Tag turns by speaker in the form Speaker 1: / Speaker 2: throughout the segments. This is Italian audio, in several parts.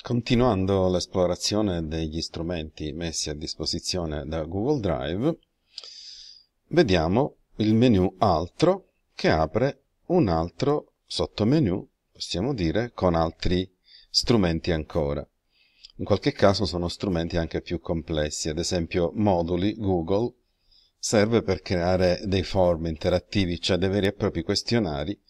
Speaker 1: Continuando l'esplorazione degli strumenti messi a disposizione da Google Drive, vediamo il menu Altro che apre un altro sottomenu, possiamo dire, con altri strumenti ancora. In qualche caso sono strumenti anche più complessi, ad esempio moduli Google serve per creare dei form interattivi, cioè dei veri e propri questionari,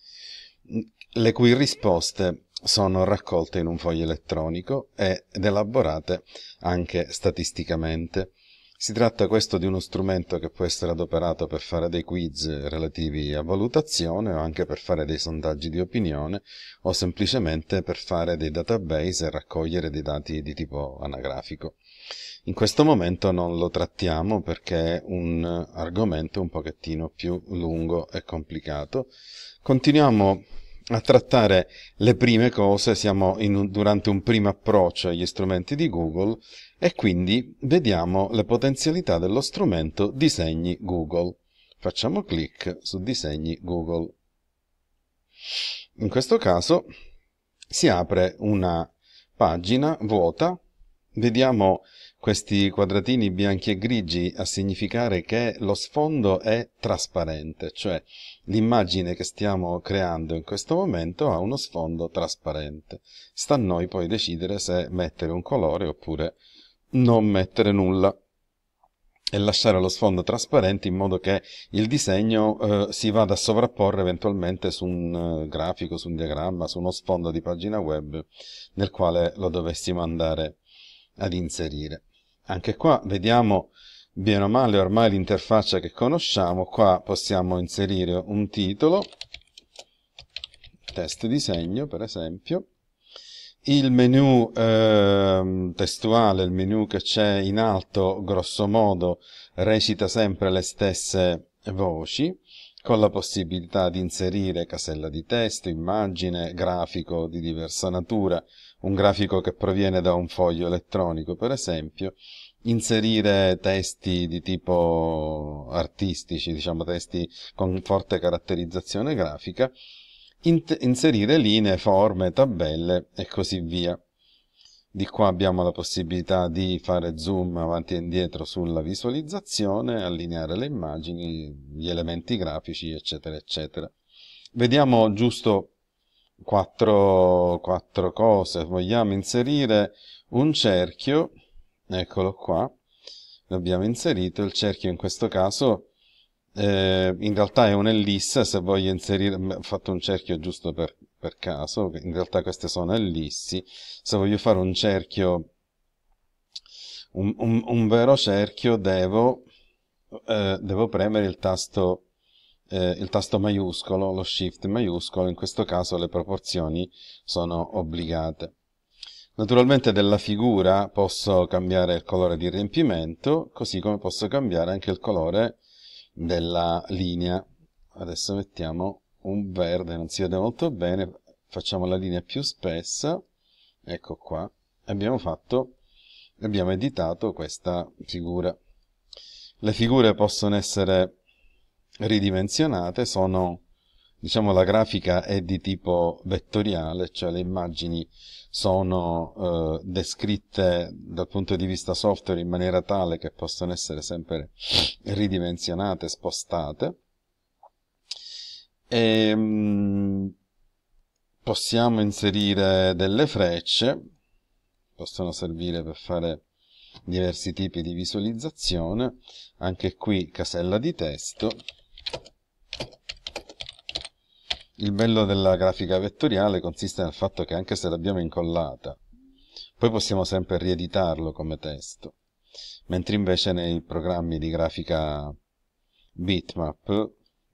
Speaker 1: le cui risposte sono raccolte in un foglio elettronico ed elaborate anche statisticamente. Si tratta questo di uno strumento che può essere adoperato per fare dei quiz relativi a valutazione o anche per fare dei sondaggi di opinione o semplicemente per fare dei database e raccogliere dei dati di tipo anagrafico. In questo momento non lo trattiamo perché è un argomento un pochettino più lungo e complicato. Continuiamo a trattare le prime cose, siamo un, durante un primo approccio agli strumenti di Google e quindi vediamo le potenzialità dello strumento Disegni Google. Facciamo clic su Disegni Google. In questo caso si apre una pagina vuota, vediamo questi quadratini bianchi e grigi a significare che lo sfondo è trasparente, cioè l'immagine che stiamo creando in questo momento ha uno sfondo trasparente. Sta a noi poi decidere se mettere un colore oppure non mettere nulla e lasciare lo sfondo trasparente in modo che il disegno eh, si vada a sovrapporre eventualmente su un eh, grafico, su un diagramma, su uno sfondo di pagina web nel quale lo dovessimo andare ad inserire. Anche qua vediamo bene o male ormai l'interfaccia che conosciamo, qua possiamo inserire un titolo, test disegno per esempio, il menu eh, testuale, il menu che c'è in alto, grosso modo, recita sempre le stesse voci, con la possibilità di inserire casella di testo, immagine, grafico di diversa natura, un grafico che proviene da un foglio elettronico, per esempio, inserire testi di tipo artistici, diciamo testi con forte caratterizzazione grafica, inserire linee, forme, tabelle e così via. Di qua abbiamo la possibilità di fare zoom avanti e indietro sulla visualizzazione, allineare le immagini, gli elementi grafici, eccetera, eccetera. Vediamo giusto quattro, quattro cose. Vogliamo inserire un cerchio, eccolo qua, l'abbiamo inserito, il cerchio in questo caso eh, in realtà è un'ellissa, se voglio inserire, ho fatto un cerchio giusto per, per caso, in realtà queste sono ellissi, se voglio fare un cerchio, un, un, un vero cerchio, devo, eh, devo premere il tasto, eh, il tasto maiuscolo, lo shift maiuscolo, in questo caso le proporzioni sono obbligate. Naturalmente della figura posso cambiare il colore di riempimento, così come posso cambiare anche il colore della linea. Adesso mettiamo un verde, non si vede molto bene, facciamo la linea più spessa, ecco qua, abbiamo fatto, abbiamo editato questa figura. Le figure possono essere ridimensionate, sono diciamo la grafica è di tipo vettoriale, cioè le immagini sono eh, descritte dal punto di vista software in maniera tale che possono essere sempre ridimensionate, spostate. E, ehm, possiamo inserire delle frecce, possono servire per fare diversi tipi di visualizzazione, anche qui casella di testo, il bello della grafica vettoriale consiste nel fatto che anche se l'abbiamo incollata, poi possiamo sempre rieditarlo come testo, mentre invece nei programmi di grafica bitmap,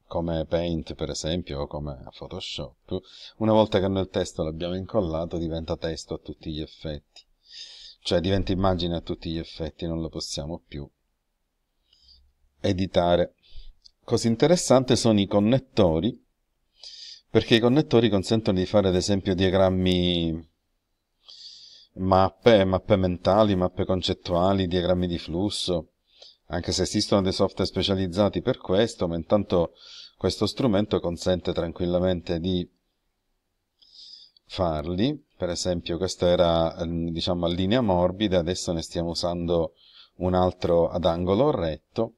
Speaker 1: come Paint per esempio o come Photoshop, una volta che nel testo l'abbiamo incollato diventa testo a tutti gli effetti, cioè diventa immagine a tutti gli effetti, non lo possiamo più editare. Così interessante sono i connettori perché i connettori consentono di fare ad esempio diagrammi mappe, mappe mentali, mappe concettuali, diagrammi di flusso, anche se esistono dei software specializzati per questo, ma intanto questo strumento consente tranquillamente di farli, per esempio questo era ehm, diciamo a linea morbida, adesso ne stiamo usando un altro ad angolo retto,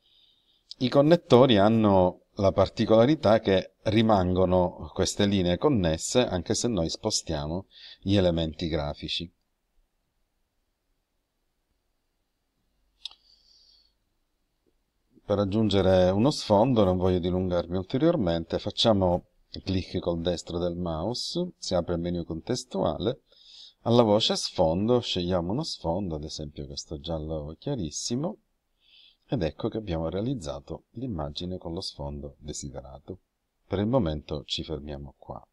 Speaker 1: i connettori hanno la particolarità è che rimangono queste linee connesse anche se noi spostiamo gli elementi grafici. Per aggiungere uno sfondo, non voglio dilungarmi ulteriormente, facciamo clic col destro del mouse, si apre il menu contestuale, alla voce sfondo scegliamo uno sfondo, ad esempio questo giallo chiarissimo, ed ecco che abbiamo realizzato l'immagine con lo sfondo desiderato. Per il momento ci fermiamo qua.